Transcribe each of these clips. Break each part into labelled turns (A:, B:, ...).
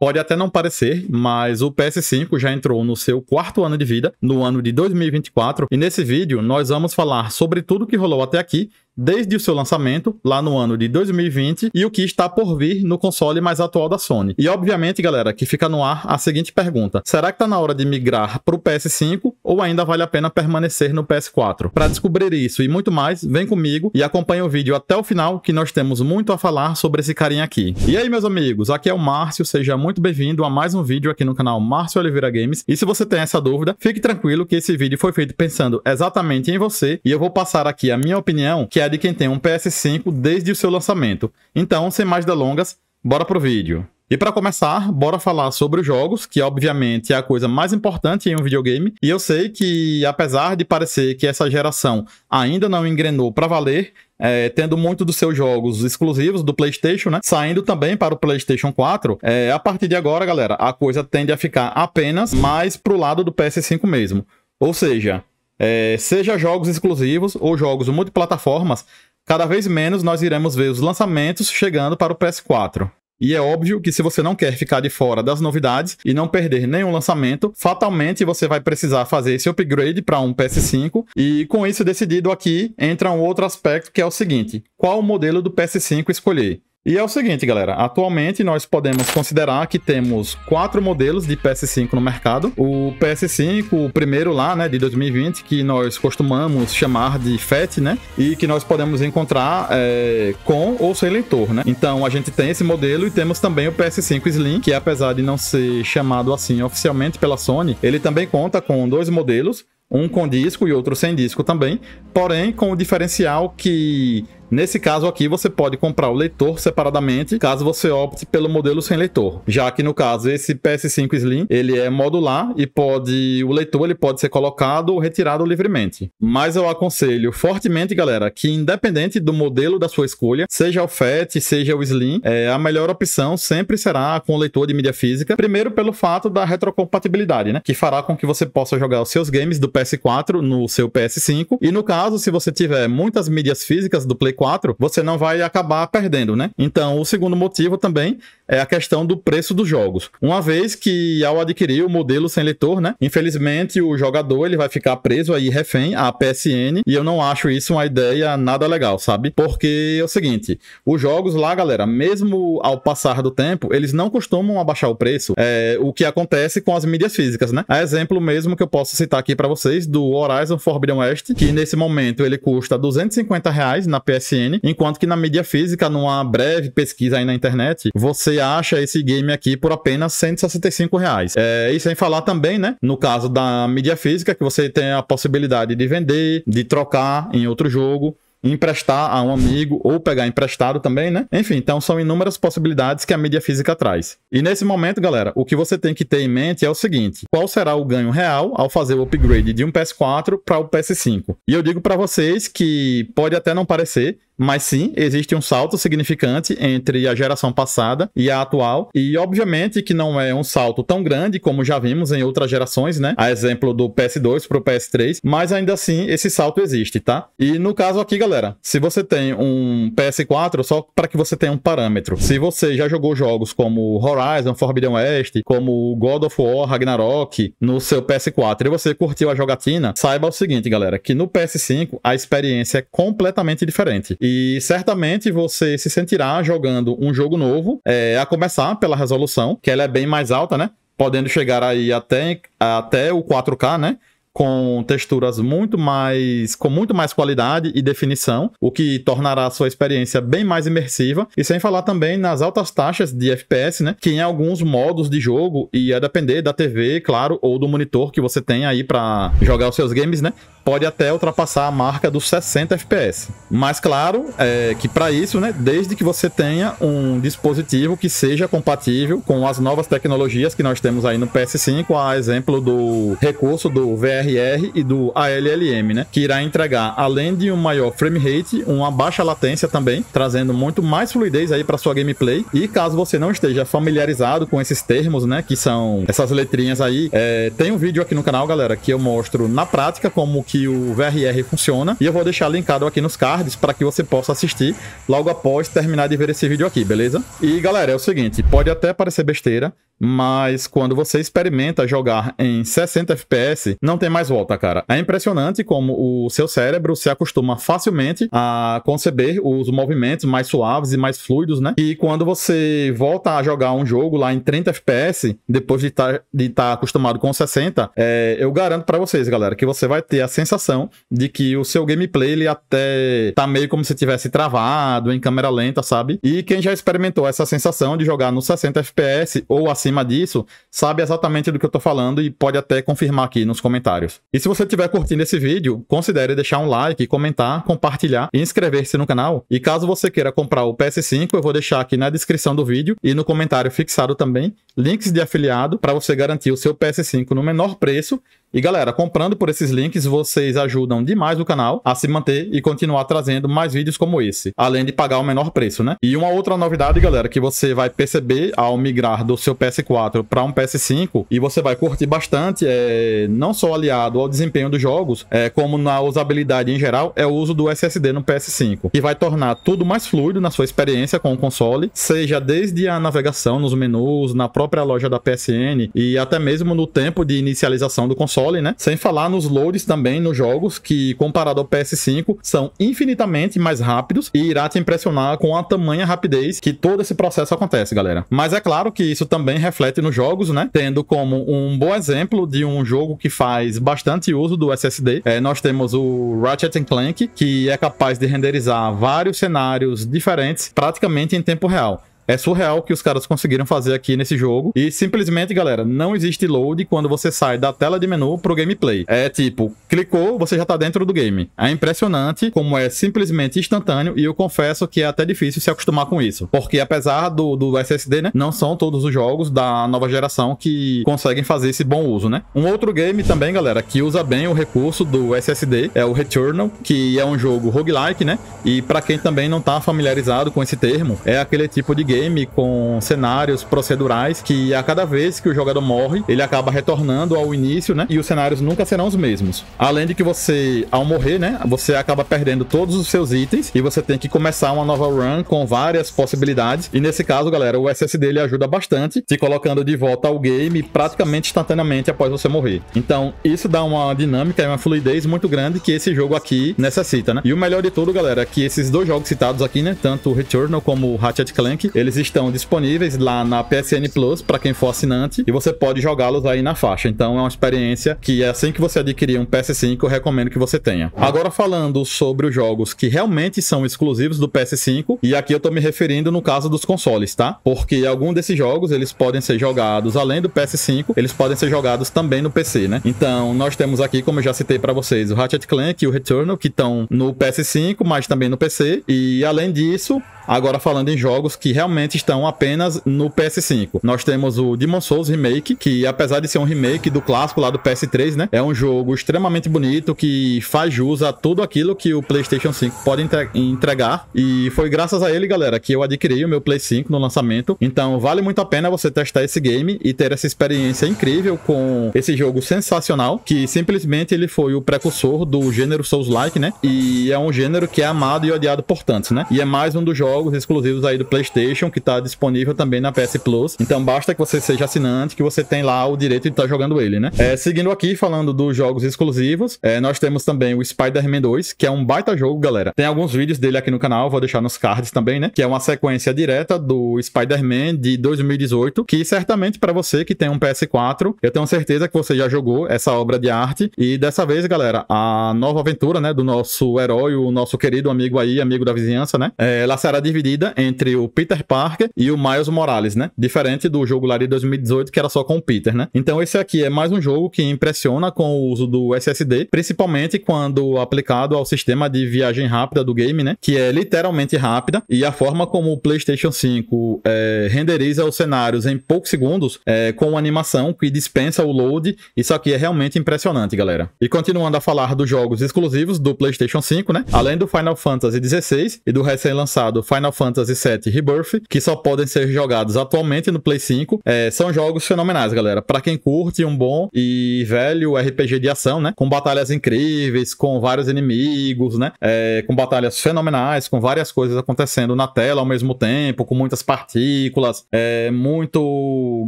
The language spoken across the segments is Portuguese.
A: Pode até não parecer, mas o PS5 já entrou no seu quarto ano de vida, no ano de 2024, e nesse vídeo nós vamos falar sobre tudo que rolou até aqui desde o seu lançamento, lá no ano de 2020, e o que está por vir no console mais atual da Sony. E obviamente, galera, que fica no ar a seguinte pergunta: será que está na hora de migrar para o PS5 ou ainda vale a pena permanecer no PS4? Para descobrir isso e muito mais, vem comigo e acompanha o vídeo até o final, que nós temos muito a falar sobre esse carinha aqui. E aí, meus amigos, aqui é o Márcio, seja muito bem-vindo a mais um vídeo aqui no canal Márcio Oliveira Games. E se você tem essa dúvida, fique tranquilo que esse vídeo foi feito pensando exatamente em você e eu vou passar aqui a minha opinião, que é de quem tem um PS5 desde o seu lançamento. Então, sem mais delongas, bora pro vídeo. E para começar, bora falar sobre os jogos, que obviamente é a coisa mais importante em um videogame. E eu sei que, apesar de parecer que essa geração ainda não engrenou para valer, é, tendo muito dos seus jogos exclusivos do PlayStation, né? Saindo também para o PlayStation 4. É, a partir de agora, galera, a coisa tende a ficar apenas mais pro lado do PS5 mesmo. Ou seja, é, seja jogos exclusivos ou jogos multiplataformas, cada vez menos nós iremos ver os lançamentos chegando para o PS4. E é óbvio que se você não quer ficar de fora das novidades e não perder nenhum lançamento, fatalmente você vai precisar fazer esse upgrade para um PS5. E com isso decidido aqui, entra um outro aspecto que é o seguinte: qual modelo do PS5 escolher? E é o seguinte, galera, atualmente nós podemos considerar que temos quatro modelos de PS5 no mercado. O PS5, o primeiro lá, né, de 2020, que nós costumamos chamar de FAT, né, e que nós podemos encontrar é, com ou sem leitor, né. Então a gente tem esse modelo e temos também o PS5 Slim, que apesar de não ser chamado assim oficialmente pela Sony, ele também conta com dois modelos, um com disco e outro sem disco também, porém com o diferencial que Nesse caso aqui, você pode comprar o leitor separadamente, caso você opte pelo modelo sem leitor. Já que no caso esse PS5 Slim, ele é modular e pode o leitor ele pode ser colocado ou retirado livremente. Mas eu aconselho fortemente, galera, que independente do modelo da sua escolha, seja o FAT, seja o Slim, é, a melhor opção sempre será com o leitor de mídia física. Primeiro pelo fato da retrocompatibilidade, né, que fará com que você possa jogar os seus games do PS4 no seu PS5. E no caso, se você tiver muitas mídias físicas do Play você não vai acabar perdendo, né? Então, o segundo motivo também é a questão do preço dos jogos. Uma vez que ao adquirir o modelo sem leitor, né, infelizmente o jogador ele vai ficar preso aí refém à PSN e eu não acho isso uma ideia nada legal, sabe? Porque é o seguinte, os jogos lá, galera, mesmo ao passar do tempo, eles não costumam abaixar o preço, é, o que acontece com as mídias físicas, né? A exemplo mesmo que eu posso citar aqui para vocês do Horizon Forbidden West, que nesse momento ele custa 250 reais na PSN PSN, enquanto que na mídia física, numa breve pesquisa aí na internet, você acha esse game aqui por apenas 165 reais. É, e sem falar também, né, no caso da mídia física, que você tem a possibilidade de vender, de trocar em outro jogo emprestar a um amigo ou pegar emprestado também, né? Enfim, então são inúmeras possibilidades que a mídia física traz. E nesse momento, galera, o que você tem que ter em mente é o seguinte: qual será o ganho real ao fazer o upgrade de um PS4 para o PS5? E eu digo para vocês que pode até não parecer, mas sim, existe um salto significante entre a geração passada e a atual, e obviamente que não é um salto tão grande como já vimos em outras gerações, né? A exemplo do PS2 para o PS3, mas ainda assim esse salto existe, tá? E no caso aqui, galera, se você tem um PS4, só para que você tenha um parâmetro. Se você já jogou jogos como Horizon Forbidden West, como God of War Ragnarok no seu PS4 e você curtiu a jogatina, saiba o seguinte, galera, que no PS5 a experiência é completamente diferente. E certamente você se sentirá jogando um jogo novo, é, a começar pela resolução, que ela é bem mais alta, né? Podendo chegar aí até, até o 4K, né? com texturas muito mais com muito mais qualidade e definição, o que tornará a sua experiência bem mais imersiva e sem falar também nas altas taxas de FPS, né, que em alguns modos de jogo e a depender da TV, claro, ou do monitor que você tem aí para jogar os seus games, né, pode até ultrapassar a marca dos 60 FPS. Mas claro é que para isso, né, desde que você tenha um dispositivo que seja compatível com as novas tecnologias que nós temos aí no PS5, a exemplo do recurso do VRR e do ALLM, né, que irá entregar além de um maior frame rate, uma baixa latência também, trazendo muito mais fluidez aí para sua gameplay. E caso você não esteja familiarizado com esses termos, né, que são essas letrinhas aí, é, tem um vídeo aqui no canal, galera, que eu mostro na prática como que que o VRR funciona. E eu vou deixar linkado aqui nos cards para que você possa assistir logo após terminar de ver esse vídeo aqui, beleza? E galera, é o seguinte, pode até parecer besteira, mas quando você experimenta jogar em 60 FPS, não tem mais volta, cara. É impressionante como o seu cérebro se acostuma facilmente a conceber os movimentos mais suaves e mais fluidos, né? E quando você volta a jogar um jogo lá em 30 FPS, depois de estar tá, de tá acostumado com 60, é, eu garanto para vocês, galera, que você vai ter a sensação de que o seu gameplay ele até tá meio como se tivesse travado em câmera lenta, sabe? E quem já experimentou essa sensação de jogar no 60 FPS ou assim acima disso sabe exatamente do que eu estou falando e pode até confirmar aqui nos comentários. E se você estiver curtindo esse vídeo, considere deixar um like, comentar, compartilhar e inscrever-se no canal. E caso você queira comprar o PS5, eu vou deixar aqui na descrição do vídeo e no comentário fixado também links de afiliado para você garantir o seu PS5 no menor preço e galera, comprando por esses links, vocês ajudam demais o canal a se manter e continuar trazendo mais vídeos como esse, além de pagar o menor preço, né? E uma outra novidade, galera, que você vai perceber ao migrar do seu PS4 para um PS5 e você vai curtir bastante, é não só aliado ao desempenho dos jogos, é, como na usabilidade em geral, é o uso do SSD no PS5, que vai tornar tudo mais fluido na sua experiência com o console, seja desde a navegação nos menus, na própria loja da PSN e até mesmo no tempo de inicialização do console console, né? Sem falar nos loads também nos jogos, que comparado ao PS5, são infinitamente mais rápidos e irá te impressionar com a tamanha rapidez que todo esse processo acontece, galera. Mas é claro que isso também reflete nos jogos, né? Tendo como um bom exemplo de um jogo que faz bastante uso do SSD, é, nós temos o Ratchet Clank, que é capaz de renderizar vários cenários diferentes praticamente em tempo real. É surreal o que os caras conseguiram fazer aqui nesse jogo. E simplesmente, galera, não existe load quando você sai da tela de menu pro gameplay. É tipo, clicou, você já tá dentro do game. É impressionante como é simplesmente instantâneo e eu confesso que é até difícil se acostumar com isso. Porque apesar do, do SSD, né, não são todos os jogos da nova geração que conseguem fazer esse bom uso, né? Um outro game também, galera, que usa bem o recurso do SSD é o Returnal, que é um jogo roguelike, né? E para quem também não tá familiarizado com esse termo, é aquele tipo de game game com cenários procedurais que a cada vez que o jogador morre, ele acaba retornando ao início, né? E os cenários nunca serão os mesmos. Além de que você, ao morrer, né? Você acaba perdendo todos os seus itens e você tem que começar uma nova run com várias possibilidades. E nesse caso, galera, o SSD ele ajuda bastante, se colocando de volta ao game praticamente instantaneamente após você morrer. Então, isso dá uma dinâmica e uma fluidez muito grande que esse jogo aqui necessita, né? E o melhor de tudo, galera, é que esses dois jogos citados aqui, né? Tanto Returnal como Ratchet Clank, eles eles estão disponíveis lá na PSN Plus para quem for assinante e você pode jogá-los aí na faixa. Então é uma experiência que assim que você adquirir um PS5, eu recomendo que você tenha. Agora falando sobre os jogos que realmente são exclusivos do PS5, e aqui eu tô me referindo no caso dos consoles, tá? Porque algum desses jogos, eles podem ser jogados além do PS5, eles podem ser jogados também no PC, né? Então, nós temos aqui, como eu já citei para vocês, o Ratchet Clank e o Returnal que estão no PS5, mas também no PC, e além disso, agora falando em jogos que realmente realmente estão apenas no PS5. Nós temos o Demon Souls Remake, que apesar de ser um remake do clássico lá do PS3, né, é um jogo extremamente bonito que faz jus a tudo aquilo que o PlayStation 5 pode entregar. E foi graças a ele, galera, que eu adquiri o meu Play 5 no lançamento. Então vale muito a pena você testar esse game e ter essa experiência incrível com esse jogo sensacional, que simplesmente ele foi o precursor do gênero Souls-like, né? E é um gênero que é amado e odiado por tantos, né? E é mais um dos jogos exclusivos aí do PlayStation que tá disponível também na PS Plus. Então basta que você seja assinante, que você tem lá o direito de estar tá jogando ele, né? É, seguindo aqui, falando dos jogos exclusivos, é, nós temos também o Spider-Man 2, que é um baita jogo, galera. Tem alguns vídeos dele aqui no canal, vou deixar nos cards também, né? Que é uma sequência direta do Spider-Man de 2018, que certamente para você que tem um PS4, eu tenho certeza que você já jogou essa obra de arte. E dessa vez, galera, a nova aventura, né, do nosso herói, o nosso querido amigo aí, amigo da vizinhança, né? É, ela será dividida entre o Peter Parker e o Miles Morales, né? Diferente do jogo lá de 2018 que era só com o Peter, né? Então esse aqui é mais um jogo que impressiona com o uso do SSD, principalmente quando aplicado ao sistema de viagem rápida do game, né? Que é literalmente rápida e a forma como o PlayStation 5 é, renderiza os cenários em poucos segundos é, com animação que dispensa o load. Isso aqui é realmente impressionante, galera. E continuando a falar dos jogos exclusivos do PlayStation 5, né? Além do Final Fantasy XVI e do recém-lançado Final Fantasy VII Rebirth, que só podem ser jogados atualmente no Play 5. É, são jogos fenomenais, galera. Para quem curte um bom e velho RPG de ação, né? Com batalhas incríveis, com vários inimigos, né? É, com batalhas fenomenais, com várias coisas acontecendo na tela ao mesmo tempo, com muitas partículas, é, muito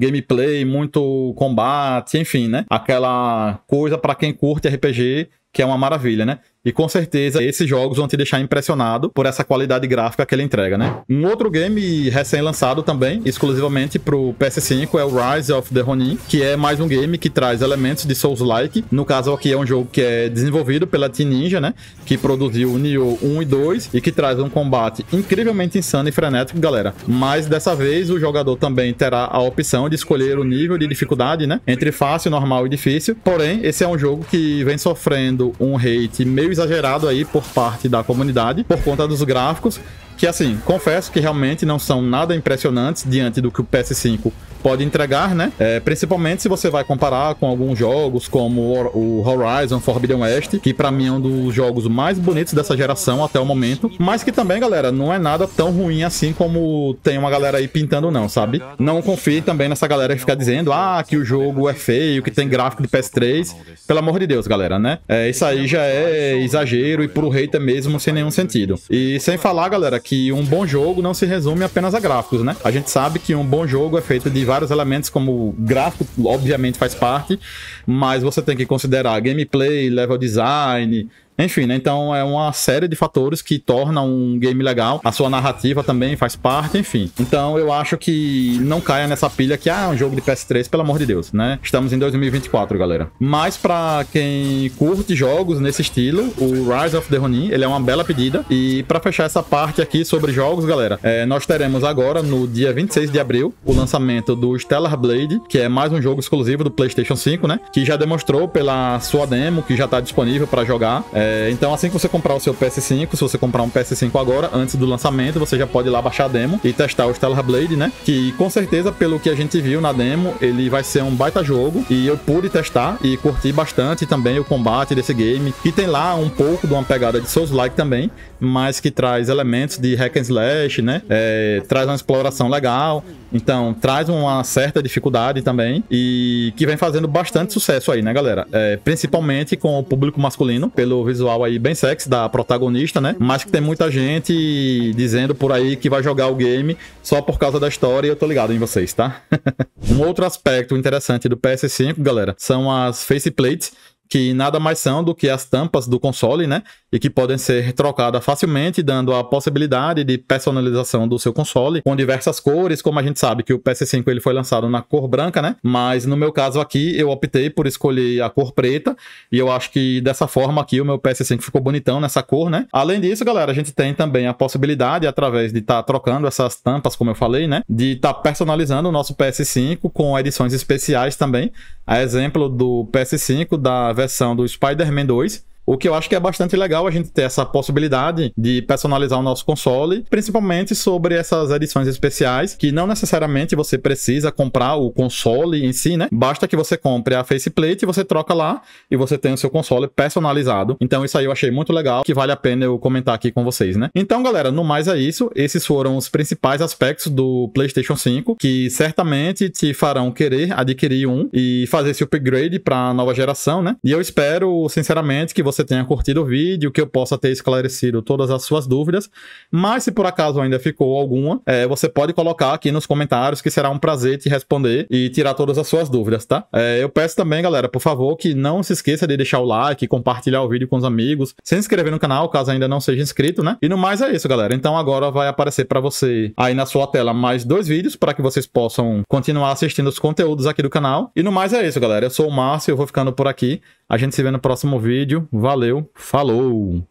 A: gameplay, muito combate, enfim, né? Aquela coisa para quem curte RPG que é uma maravilha, né? E com certeza esses jogos vão te deixar impressionado por essa qualidade gráfica que ele entrega, né? Um outro game recém-lançado também, exclusivamente pro PS5, é o Rise of the Ronin, que é mais um game que traz elementos de Souls-like. No caso aqui é um jogo que é desenvolvido pela Team Ninja, né? Que produziu Nioh 1 e 2 e que traz um combate incrivelmente insano e frenético, galera. Mas dessa vez o jogador também terá a opção de escolher o nível de dificuldade, né? Entre fácil, normal e difícil. Porém, esse é um jogo que vem sofrendo um hate meio exagerado aí por parte da comunidade, por conta dos gráficos que assim, confesso que realmente não são nada impressionantes diante do que o PS5 pode entregar, né? É, principalmente se você vai comparar com alguns jogos como o Horizon Forbidden West, que para mim é um dos jogos mais bonitos dessa geração até o momento, mas que também, galera, não é nada tão ruim assim como tem uma galera aí pintando não, sabe? Não confie também nessa galera que fica dizendo, ah, que o jogo é feio, que tem gráfico de PS3, pelo amor de Deus, galera, né? É, isso aí já é exagero e pro hater mesmo sem nenhum sentido. E sem falar, galera, que um bom jogo não se resume apenas a gráficos, né? A gente sabe que um bom jogo é feito de vários elementos, como gráfico, obviamente faz parte, mas você tem que considerar gameplay, level design, enfim, né? Então é uma série de fatores que torna um game legal. A sua narrativa também faz parte, enfim. Então eu acho que não caia nessa pilha que ah, é um jogo de PS3, pelo amor de Deus, né? Estamos em 2024, galera. Mas para quem curte jogos nesse estilo, o Rise of the Ronin, ele é uma bela pedida. E para fechar essa parte aqui sobre jogos, galera, é, nós teremos agora no dia 26 de abril o lançamento do Stellar Blade, que é mais um jogo exclusivo do PlayStation 5, né? Que já demonstrou pela sua demo que já tá disponível para jogar. É, é, então, assim que você comprar o seu PS5, se você comprar um PS5 agora, antes do lançamento, você já pode ir lá baixar a demo e testar o Stellar Blade, né? Que com certeza, pelo que a gente viu na demo, ele vai ser um baita jogo. E eu pude testar e curti bastante também o combate desse game. Que tem lá um pouco de uma pegada de Souls-like também, mas que traz elementos de hack and slash, né? É, traz uma exploração legal. Então, traz uma certa dificuldade também. E que vem fazendo bastante sucesso aí, né, galera? É, principalmente com o público masculino, pelo visual visual aí bem sexy da protagonista, né? Mas que tem muita gente dizendo por aí que vai jogar o game só por causa da história e eu tô ligado em vocês, tá? um outro aspecto interessante do PS5, galera, são as faceplates que nada mais são do que as tampas do console, né? E que podem ser trocadas facilmente, dando a possibilidade de personalização do seu console com diversas cores, como a gente sabe que o PS5 ele foi lançado na cor branca, né? Mas no meu caso aqui eu optei por escolher a cor preta e eu acho que dessa forma aqui o meu PS5 ficou bonitão nessa cor, né? Além disso, galera, a gente tem também a possibilidade através de estar tá trocando essas tampas, como eu falei, né? De estar tá personalizando o nosso PS5 com edições especiais também, a exemplo do PS5 da versão do Spider-Man 2, o que eu acho que é bastante legal a gente ter essa possibilidade de personalizar o nosso console, principalmente sobre essas edições especiais, que não necessariamente você precisa comprar o console em si, né? Basta que você compre a faceplate, você troca lá e você tem o seu console personalizado. Então isso aí eu achei muito legal, que vale a pena eu comentar aqui com vocês, né? Então, galera, no mais é isso. Esses foram os principais aspectos do PlayStation 5 que certamente te farão querer adquirir um e fazer esse upgrade para a nova geração, né? E eu espero, sinceramente, que você você tenha curtido o vídeo, que eu possa ter esclarecido todas as suas dúvidas. Mas se por acaso ainda ficou alguma, é, você pode colocar aqui nos comentários que será um prazer te responder e tirar todas as suas dúvidas, tá? É, eu peço também, galera, por favor, que não se esqueça de deixar o like, compartilhar o vídeo com os amigos, se inscrever no canal caso ainda não seja inscrito, né? E no mais é isso, galera. Então agora vai aparecer para você aí na sua tela mais dois vídeos para que vocês possam continuar assistindo os conteúdos aqui do canal. E no mais é isso, galera. Eu sou o Márcio, eu vou ficando por aqui. A gente se vê no próximo vídeo. Valeu, falou!